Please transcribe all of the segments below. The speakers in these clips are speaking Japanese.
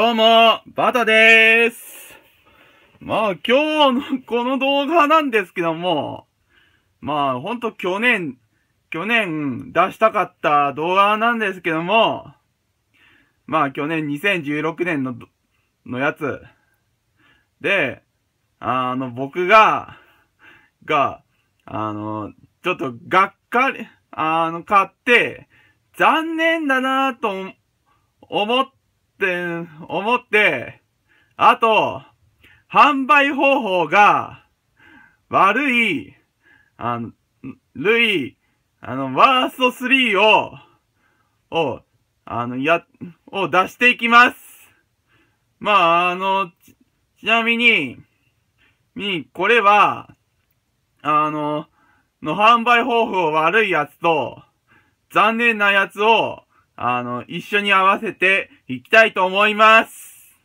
どうも、バタでーす。まあ今日のこの動画なんですけども、まあほんと去年、去年出したかった動画なんですけども、まあ去年2016年の、のやつ。で、あの僕が、が、あの、ちょっとがっかり、あの買って、残念だなと思って、って思って、あと、販売方法が悪い、あの、類、あの、ワースト3を、を、あの、や、を出していきます。まあ、あの、ち、ちなみに、に、これは、あの、の販売方法悪いやつと、残念なやつを、あの、一緒に合わせて行きたいと思います。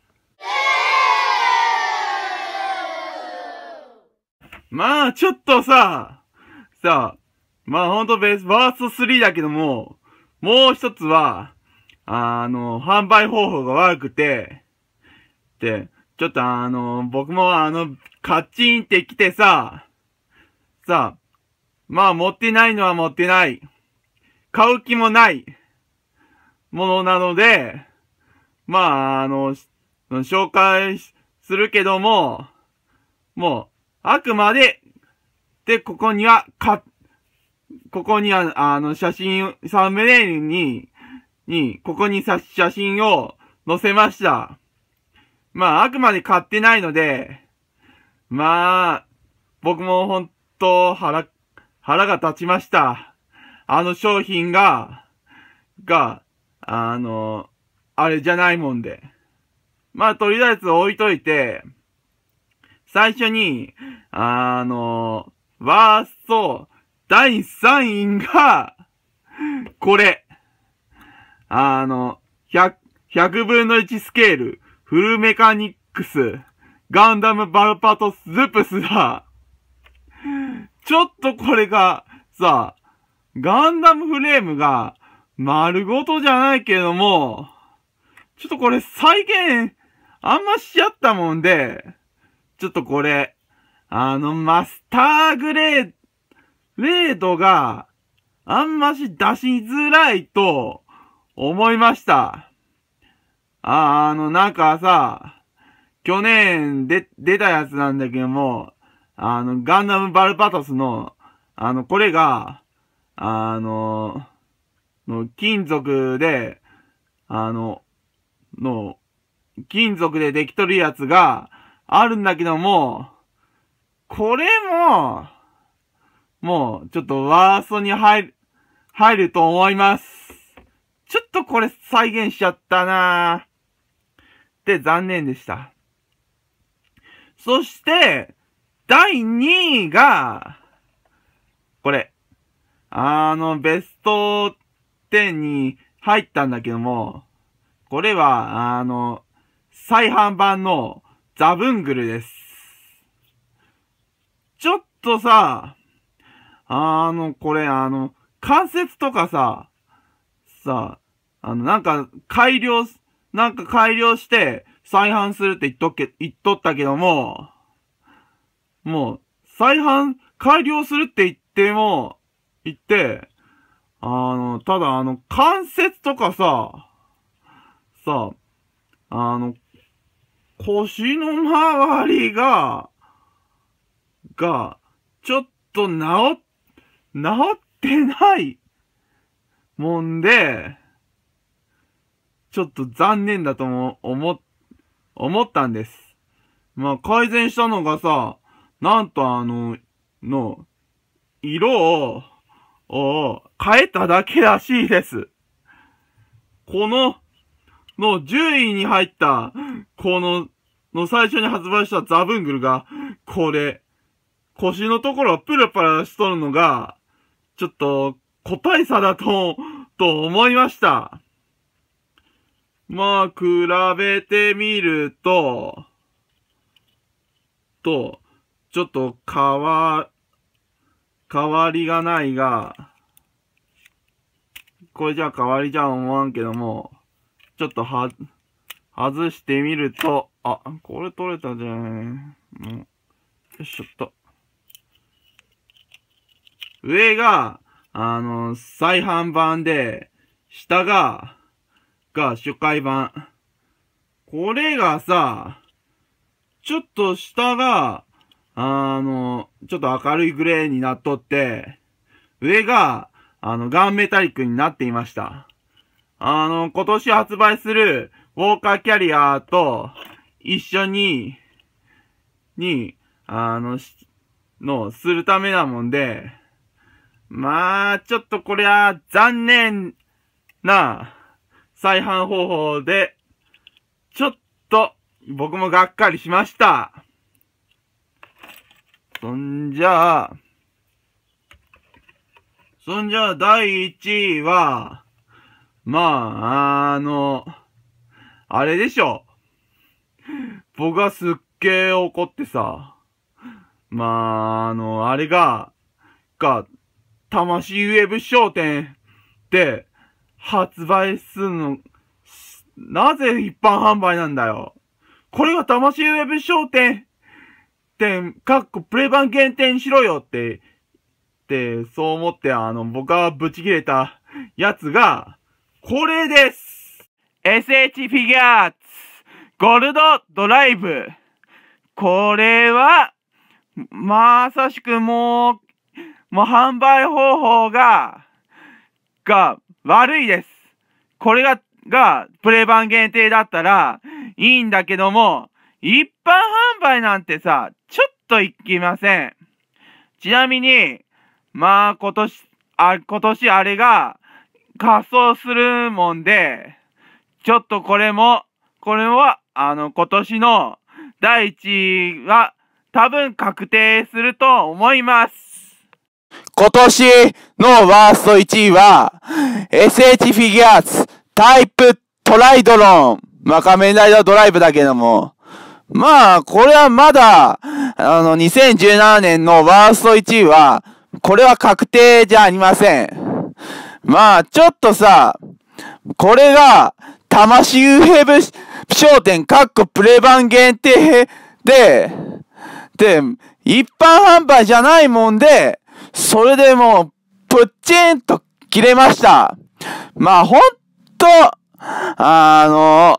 まあ、ちょっとさ、さ、まあほんとベース、バースト3だけども、もう一つは、あの、販売方法が悪くて、で、ちょっとあの、僕もあの、カッチンって来てさ、さ、まあ持ってないのは持ってない。買う気もないものなので、まあ、あの、紹介するけども、もう、あくまで、で、ここには、か、ここには、あの、写真、サムネイルに、に、ここに写真を載せました。まあ、あくまで買ってないので、まあ、僕も本当腹、腹が立ちました。あの商品が、が、あの、あれじゃないもんで。まあ、とりあえず置いといて、最初に、あの、ワースト、第3位が、これ。あの、100、100分の1スケール、フルメカニックス、ガンダムバルパトスープスだ。ちょっとこれが、さ、ガンダムフレームが、丸ごとじゃないけども、ちょっとこれ再現、あんましちゃったもんで、ちょっとこれ、あの、マスターグレー、レードが、あんまし出しづらいと、思いました。あ、あの、なんかさ、去年で、出たやつなんだけども、あの、ガンダムバルパトスの、あの、これが、あの、の金属で、あの、の、金属でできとるやつがあるんだけども、これも、もう、ちょっとワーストに入る、入ると思います。ちょっとこれ再現しちゃったなぁ。で、残念でした。そして、第2位が、これ、あの、ベスト10に入ったんだけども、これは、あの、再販版のザブングルです。ちょっとさ、あの、これ、あの、関節とかさ、さ、あの、なんか、改良、なんか改良して、再販するって言っとけ、言っとったけども、もう、再販、改良するって言っても、言って、あの、ただあの、関節とかさ、さ、あの、腰の周りが、が、ちょっと治っ、治ってないもんで、ちょっと残念だとも思、思ったんです。まあ、改善したのがさ、なんとあの、の、色を、を変えただけらしいです。この、もう10位に入った、この、の最初に発売したザブングルが、これ、腰のところをプラプラしとるのが、ちょっと、個体差だと、と思いました。まあ、比べてみると、と、ちょっと変わ、変わりがないが、これじゃ変わりじゃ思わんけども、ちょっとは、外してみると、あ、これ取れたじゃん。もう、よいしょっと。上が、あの、再販版で、下が、が初回版。これがさ、ちょっと下が、あの、ちょっと明るいグレーになっとって、上が、あの、ガンメタリックになっていました。あの、今年発売するウォーカーキャリアと一緒に、に、あの、の、するためなもんで、まあ、ちょっとこれは、残念な再販方法で、ちょっと、僕もがっかりしました。そんじゃあ、そんじゃあ、第1位は、まあ、あの、あれでしょ。僕はすっげえ怒ってさ。まあ、あの、あれが、が、魂ウェブ商店で発売するの、なぜ一般販売なんだよ。これが魂ウェブ商店店、かっこプレ版限定にしろよって、って、そう思って、あの、僕はブチ切れたやつが、これです !SH フィギュアーツゴールドドライブこれは、まさしくもう、もう販売方法が、が悪いです。これが、が、プレ版限定だったらいいんだけども、一般販売なんてさ、ちょっといきません。ちなみに、まあ今年、あ、今年あれが、仮装するもんで、ちょっとこれも、これは、あの、今年の第1位は多分確定すると思います。今年のワースト1位は、SH フィギュアーツタイプトライドロン。まあ、仮面ライダードライブだけども。まあ、これはまだ、あの、2017年のワースト1位は、これは確定じゃありません。まあ、ちょっとさ、これが、魂ウェブ商店、カッコプレ版限定で、で、一般販売じゃないもんで、それでもう、プッチンと切れました。まあ、ほんと、あの、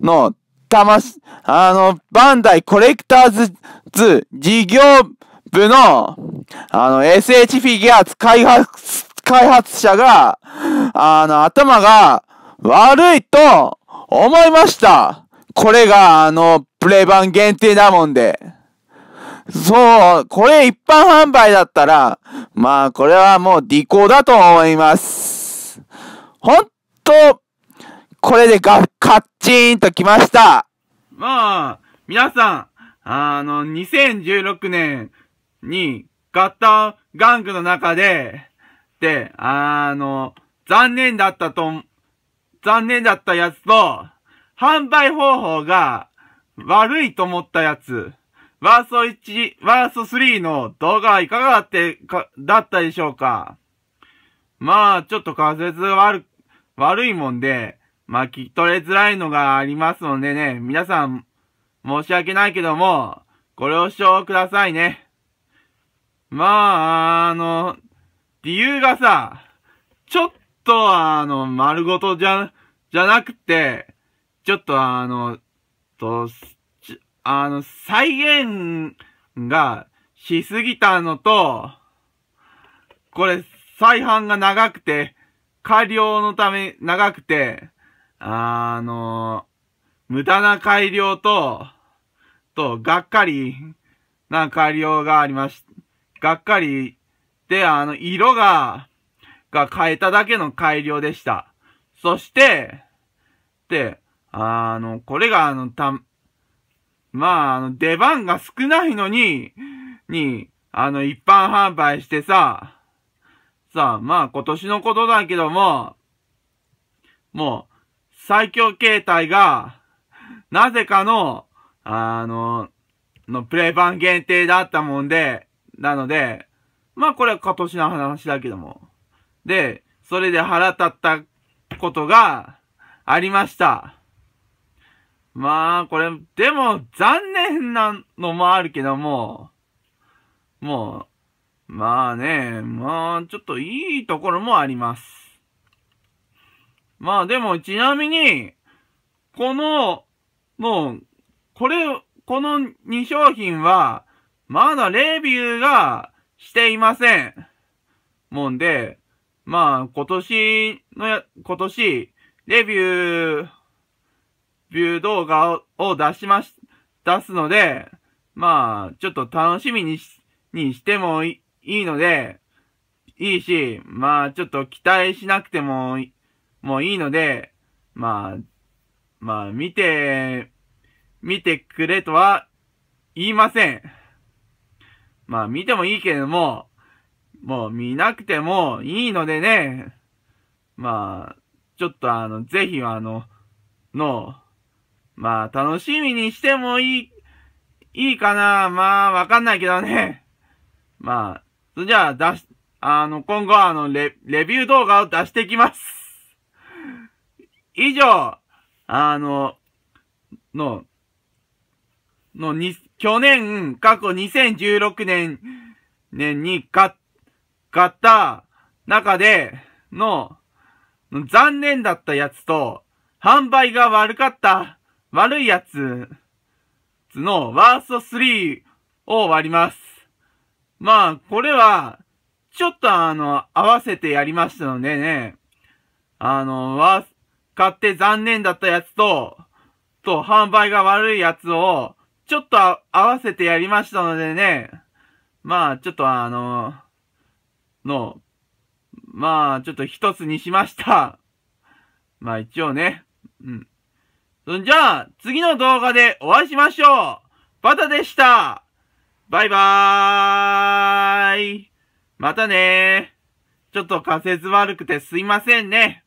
の、魂、あの、バンダイコレクターズ、ズ、事業部の、あの、SH フィギュアーツ開発開発者が、あの、頭が悪いと思いました。これが、あの、プレイ版限定だもんで。そう、これ一般販売だったら、まあ、これはもう利口だと思います。ほんと、これでッカッチーンときました。まあ、皆さん、あの、2016年に買った玩具の中で、、あの、残念だったと、残念だったやつと、販売方法が悪いと思ったやつ、ワースト1、ワースト3の動画はいかがだって、か、だったでしょうかまあ、ちょっと仮説悪、悪いもんで、まあ、聞き取れづらいのがありますのでね、皆さん、申し訳ないけども、ご了承くださいね。まあ、あの、理由がさ、ちょっとあの、丸ごとじゃ、じゃなくて、ちょっとあの、と、あの、再現がしすぎたのと、これ、再販が長くて、改良のため長くて、あの、無駄な改良と、と、がっかりな改良がありまし、がっかりて、あの、色が、が変えただけの改良でした。そして、で、あの、これがあの、た、まあ、あの、出番が少ないのに、に、あの、一般販売してさ、さあ、まあ今年のことだけども、もう、最強形態が、なぜかの、あの、の、プレイ版限定だったもんで、なので、まあこれは今年の話だけども。で、それで腹立ったことがありました。まあこれ、でも残念なのもあるけども、もう、まあね、まあちょっといいところもあります。まあでもちなみに、この、もう、これ、この2商品は、まだレビューがしていません。もんで、まあ、今年のや、今年、レビュー、ビュー動画を出しまし、出すので、まあ、ちょっと楽しみにし、にしてもいいので、いいし、まあ、ちょっと期待しなくても、もういいので、まあ、まあ、見て、見てくれとは言いません。まあ見てもいいけれども、もう見なくてもいいのでね、まあ、ちょっとあの、ぜひあの、の、まあ楽しみにしてもいい、いいかなまあわかんないけどね。まあ、それじゃあ出し、あの、今後あのレ、レビュー動画を出してきます。以上、あの、の、の、に、去年、過去2016年、年に買った中での、残念だったやつと、販売が悪かった、悪いやつ、のワースト3を割ります。まあ、これは、ちょっとあの、合わせてやりましたのでね、あの、ワース、買って残念だったやつと、と、販売が悪いやつを、ちょっと合わせてやりましたのでね、まあ、ちょっとあの、の、まあ、ちょっと一つにしました。まあ、一応ね。うん。そんじゃあ、次の動画でお会いしましょうバタでしたバイバーイまたねちょっと仮説悪くてすいませんね。